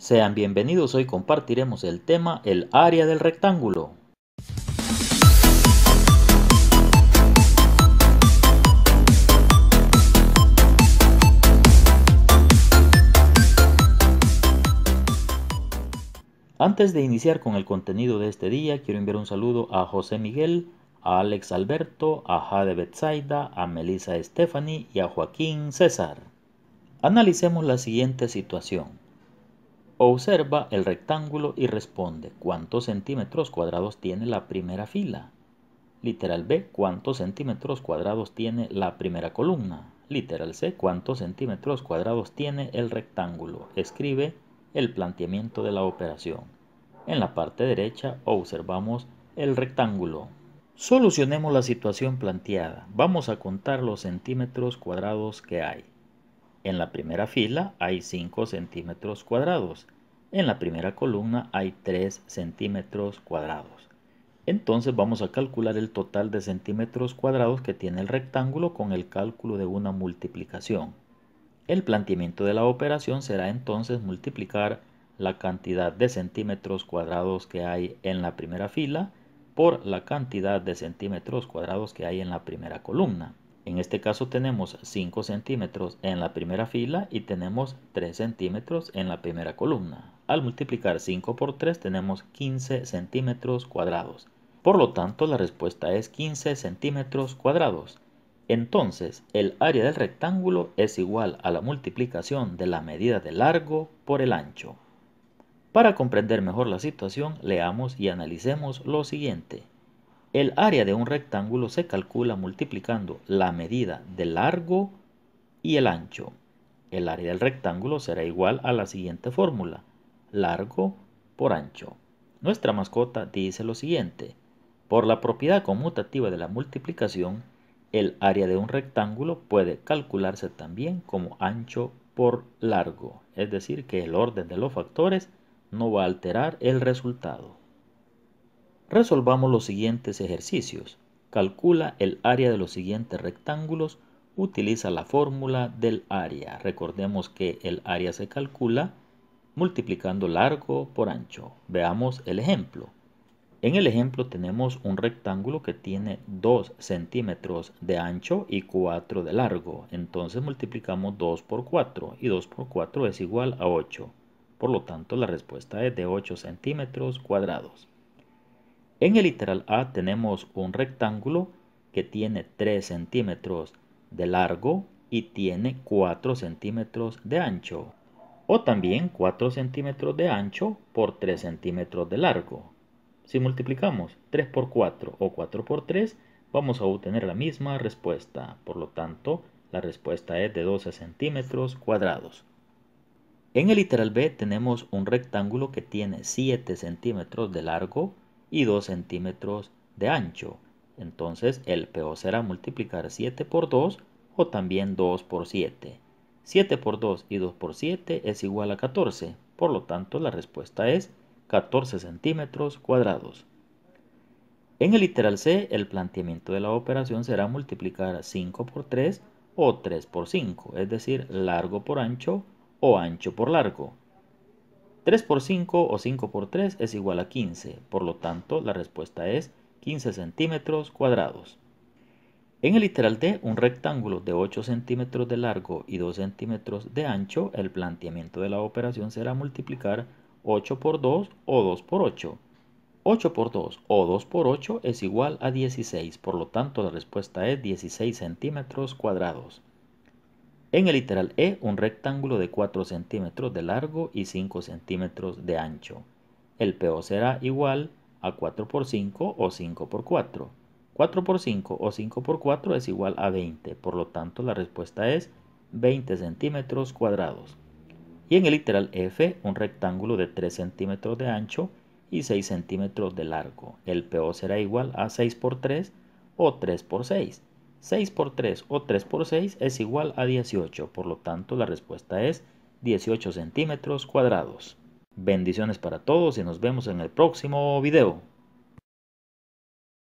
Sean bienvenidos, hoy compartiremos el tema el área del rectángulo. Antes de iniciar con el contenido de este día, quiero enviar un saludo a José Miguel, a Alex Alberto, a Jade Betsaida, a Melissa Stephanie y a Joaquín César. Analicemos la siguiente situación. Observa el rectángulo y responde cuántos centímetros cuadrados tiene la primera fila. Literal B, cuántos centímetros cuadrados tiene la primera columna. Literal C, cuántos centímetros cuadrados tiene el rectángulo. Escribe el planteamiento de la operación. En la parte derecha observamos el rectángulo. Solucionemos la situación planteada. Vamos a contar los centímetros cuadrados que hay. En la primera fila hay 5 centímetros cuadrados. En la primera columna hay 3 centímetros cuadrados. Entonces vamos a calcular el total de centímetros cuadrados que tiene el rectángulo con el cálculo de una multiplicación. El planteamiento de la operación será entonces multiplicar la cantidad de centímetros cuadrados que hay en la primera fila por la cantidad de centímetros cuadrados que hay en la primera columna. En este caso tenemos 5 centímetros en la primera fila y tenemos 3 centímetros en la primera columna. Al multiplicar 5 por 3 tenemos 15 centímetros cuadrados. Por lo tanto, la respuesta es 15 centímetros cuadrados. Entonces, el área del rectángulo es igual a la multiplicación de la medida de largo por el ancho. Para comprender mejor la situación, leamos y analicemos lo siguiente. El área de un rectángulo se calcula multiplicando la medida de largo y el ancho. El área del rectángulo será igual a la siguiente fórmula, largo por ancho. Nuestra mascota dice lo siguiente, por la propiedad conmutativa de la multiplicación, el área de un rectángulo puede calcularse también como ancho por largo, es decir, que el orden de los factores no va a alterar el resultado. Resolvamos los siguientes ejercicios. Calcula el área de los siguientes rectángulos. Utiliza la fórmula del área. Recordemos que el área se calcula multiplicando largo por ancho. Veamos el ejemplo. En el ejemplo tenemos un rectángulo que tiene 2 centímetros de ancho y 4 de largo. Entonces multiplicamos 2 por 4 y 2 por 4 es igual a 8. Por lo tanto la respuesta es de 8 centímetros cuadrados. En el literal A tenemos un rectángulo que tiene 3 centímetros de largo y tiene 4 centímetros de ancho. O también 4 centímetros de ancho por 3 centímetros de largo. Si multiplicamos 3 por 4 o 4 por 3, vamos a obtener la misma respuesta. Por lo tanto, la respuesta es de 12 centímetros cuadrados. En el literal B tenemos un rectángulo que tiene 7 centímetros de largo y 2 centímetros de ancho. Entonces el PO será multiplicar 7 por 2 o también 2 por 7. 7 por 2 y 2 por 7 es igual a 14. Por lo tanto, la respuesta es 14 centímetros cuadrados. En el literal C, el planteamiento de la operación será multiplicar 5 por 3 o 3 por 5, es decir, largo por ancho o ancho por largo. 3 por 5 o 5 por 3 es igual a 15, por lo tanto la respuesta es 15 centímetros cuadrados. En el literal D, un rectángulo de 8 centímetros de largo y 2 centímetros de ancho, el planteamiento de la operación será multiplicar 8 por 2 o 2 por 8. 8 por 2 o 2 por 8 es igual a 16, por lo tanto la respuesta es 16 centímetros cuadrados. En el literal E, un rectángulo de 4 centímetros de largo y 5 centímetros de ancho. El PO será igual a 4 por 5 o 5 por 4. 4 por 5 o 5 por 4 es igual a 20, por lo tanto la respuesta es 20 centímetros cuadrados. Y en el literal F, un rectángulo de 3 centímetros de ancho y 6 centímetros de largo. El PO será igual a 6 por 3 o 3 por 6. 6 por 3 o 3 por 6 es igual a 18, por lo tanto la respuesta es 18 centímetros cuadrados. Bendiciones para todos y nos vemos en el próximo video.